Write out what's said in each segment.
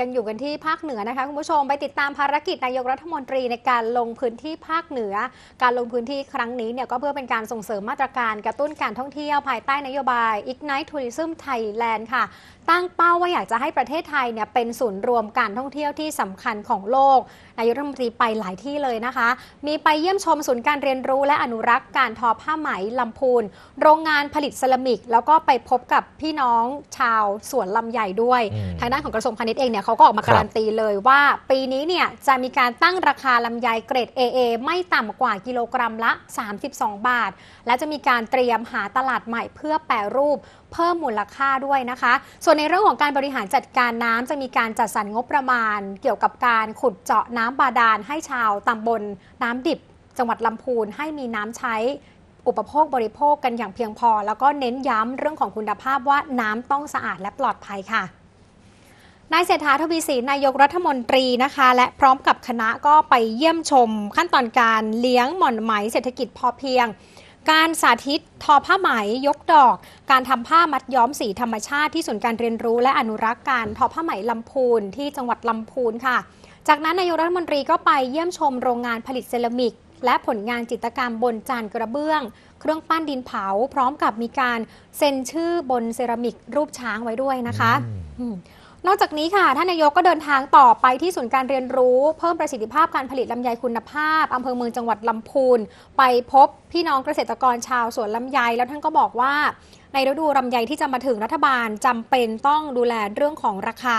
ยังอยู่กันที่ภาคเหนือนะคะคุณผู้ชมไปติดตามภารกิจนายกรัฐมนตรีในการลงพื้นที่ภาคเหนือ การลงพื้นที่ครั้งนี้เนี่ยก็เพื่อเป็นการส่งเสริมมาตรการกระตุ้นการท่องเที่ยวภายใต้นโยบาย Ignite Tourism Thailand ค่ะ ตั้งเป้าว่าอยากจะให้ประเทศไทยเนี่ยเป็นศูนย์รวมการท่องเที่ยวที่สำคัญของโลก นายกรัฐมนตรีไปหลายที่เลยนะคะ มีไปเยี่ยมชมศูนย์การเรียนรู้และอนุรักษ์ การทอผ้าไหมลำพูนโรงงานผลิตเซรามิกแล้วก็ไปพบกับพี่น้องชาวสวนลำใหญ่ด้วยทางด้านของกระทรวงพาณิชย์เองเนี่ยเี่ยเขาก็ออกมาการันตีเลยว่า ปีนี้เนี่ยจะมีการตั้งราคาลำไยเกรด AA ไม่ต่ำกว่า กิโลกรัมละ 32 บาท และจะมีการเตรียมหาตลาดใหม่ เพื่อแปรรูปเพิ่มมูลค่าด้วยนะคะ ส่วนในเรื่องของการบริหารจัดการน้ำจะมีการจัดสรรงบประมาณ เกี่ยวกับการขุดเจาะน้ำบาดาลให้ชาวตำบลน้ำดิบจังหวัดลำพูนให้มีน้ำใช้ อุปโภคบริโภคกันอย่างเพียงพอ แล้วก็เน้นย้ำเรื่องของคุณภาพว่าน้ำต้องสะอาดและปลอดภัยค่ะนายเศรษฐาทวีสินนายกรัฐมนตรีนะคะ และพร้อมกับคณะก็ไปเยี่ยมชม ขั้นตอนการเลี้ยงหม่อนไหม เศรษฐกิจพอเพียง การสาธิตทอผ้าไหมยกดอก การทำผ้ามัดย้อมสีธรรมชาติที่ศูนย์การเรียนรู้และอนุรักษ์การ ทอผ้าไหมลำพูนที่จังหวัดลำพูนค่ะ จากนั้นนายกรัฐมนตรีก็ไปเยี่ยมชมโรงงานผลิตเซรามิก และผลงานจิตรกรรมบนจานกระเบื้อง เครื่องปั้นดินเผาพร้อมกับมีการเซ็นชื่อบนเซรามิกรูปช้างไว้ด้วยนะคะนอกจากนี้ค่ะ ท่านนายกก็เดินทางต่อไปที่ศูนย์การเรียนรู้ เพิ่มประสิทธิภาพการผลิตลำไยคุณภาพอำเภอเมืองจังหวัดลำพูนไปพบพี่น้องเกษตรกรชาวสวนลำไย แล้วท่านก็บอกว่า ในฤดูลำไยที่จะมาถึงรัฐบาลจำเป็นต้องดูแลเรื่องของราคา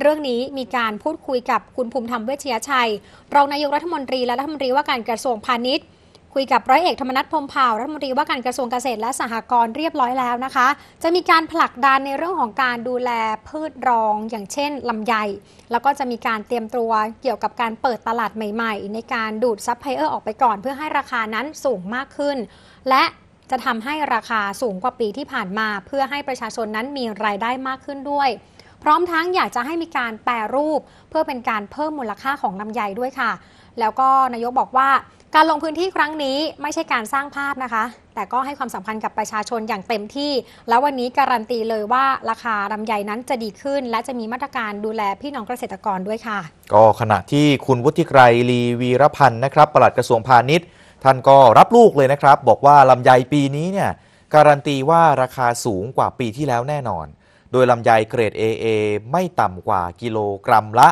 เรื่องนี้มีการพูดคุยกับคุณภูมิธรรมเวชยชัยรองนายกรัฐมนตรีและรัฐมนตรี ว่าการกระทรวงพาณิชย์คุยกับร้อยเอกธรรมนัฐพมเผ่ารัฐมนตรีว่าการกระทรวงเกษตรและสหกรณ์เรียบร้อยแล้วนะคะ จะมีการผลักดันในเรื่องของการดูแลพืชรองอย่างเช่นลำไย แล้วก็จะมีการเตรียมตัวเกี่ยวกับการเปิดตลาดใหม่ๆ ในการดูดซัพพลายเออร์ออกไปก่อนเพื่อให้ราคานั้นสูงมากขึ้นและจะทำให้ราคาสูงกว่าปีที่ผ่านมา เพื่อให้ประชาชนนั้นมีรายได้มากขึ้นด้วยร้อมทั้งอยากจะให้มีการแปรรูปเพื่อเป็นการเพิ่มมูลค่าของลำไยด้วยค่ะ แล้วก็นายกบอกว่าการลงพื้นที่ครั้งนี้ไม่ใช่การสร้างภาพนะคะ แต่ก็ให้ความสำคัญกับประชาชนอย่างเต็มที่ แล้ววันนี้การันตีเลยว่าราคาลำไยนั้นจะดีขึ้น และจะมีมาตรการดูแลพี่น้องเกษตรกรด้วยค่ะ ก็ขณะที่คุณวุฒิไกรลีวีรพันธ์นะครับปลัดกระทรวงพาณิชย์ท่านก็รับลูกเลยนะครับบอกว่าลำไยปีนี้เนี่ยการันตีว่าราคาสูงกว่าปีที่แล้วแน่นอนโดยลำไยเกรด AA ไม่ต่ำกว่ากิโลกรัมละ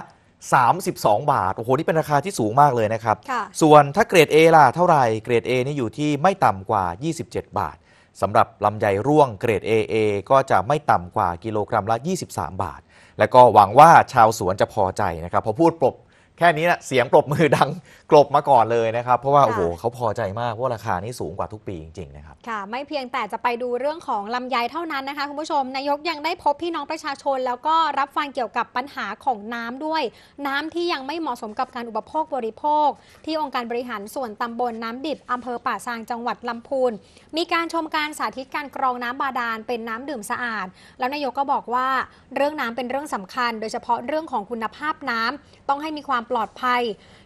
32 บาท โอ้โห นี่เป็นราคาที่สูงมากเลยนะครับ ส่วนถ้าเกรด A ล่ะเท่าไหร่เกรด A นี่อยู่ที่ไม่ต่ำกว่า 27 บาท สำหรับลำไยร่วงเกรด AA ก็จะไม่ต่ำกว่ากิโลกรัมละ23 บาท และก็หวังว่าชาวสวนจะพอใจนะครับพอพูดปรบแค่นี้นะเสียงปรบมือดังกลบมาก่อนเลยนะครับ เพราะว่า โอ้โห เขาพอใจมากว่าราคานี้สูงกว่าทุกปี จริงๆนะครับค่ะ ไม่เพียงแต่จะไปดูเรื่องของลำไยเท่านั้นนะคะคุณผู้ชม นายกยังได้พบพี่น้องประชาชน แล้วก็รับฟังเกี่ยวกับปัญหาของน้ำด้วย น้ำที่ยังไม่เหมาะสมกับการอุปโภคบริโภคที่องค์การบริหารส่วนตำบลน้ำดิบอำเภอป่าซาง จังหวัดลำพูนมีการชมการสาธิตการกรองน้ำบาดาลเป็นน้ำดื่มสะอาด แล้วนายกก็บอกว่า เรื่องน้ำเป็นเรื่องสำคัญ โดยเฉพาะเรื่องของคุณภาพน้ำต้องให้มีความความปลอดภัย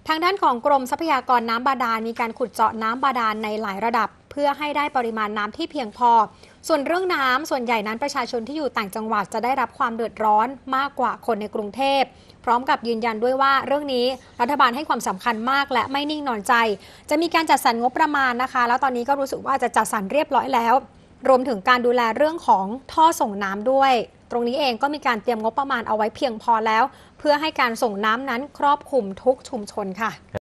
ทางด้านของกรมทรัพยากรน้ำบาดาลมีการขุดเจาะน้ำบาดาลในหลายระดับ เพื่อให้ได้ปริมาณน้ำที่เพียงพอ ส่วนเรื่องน้ำส่วนใหญ่นั้นประชาชนที่อยู่ต่างจังหวัดจะได้รับความเดือดร้อนมากกว่าคนในกรุงเทพพร้อมกับยืนยันด้วยว่าเรื่องนี้รัฐบาลให้ความสำคัญมากและไม่นิ่งนอนใจ จะมีการจัดสรรงบประมาณนะคะ แล้วตอนนี้ก็รู้สึกว่าจะจัดสรรเรียบร้อยแล้ว รวมถึงการดูแลเรื่องของท่อส่งน้ำด้วยตรงนี้เองก็มีการเตรียมงบประมาณเอาไว้เพียงพอแล้ว เพื่อให้การส่งน้ำนั้นครอบคลุมทุกชุมชนค่ะ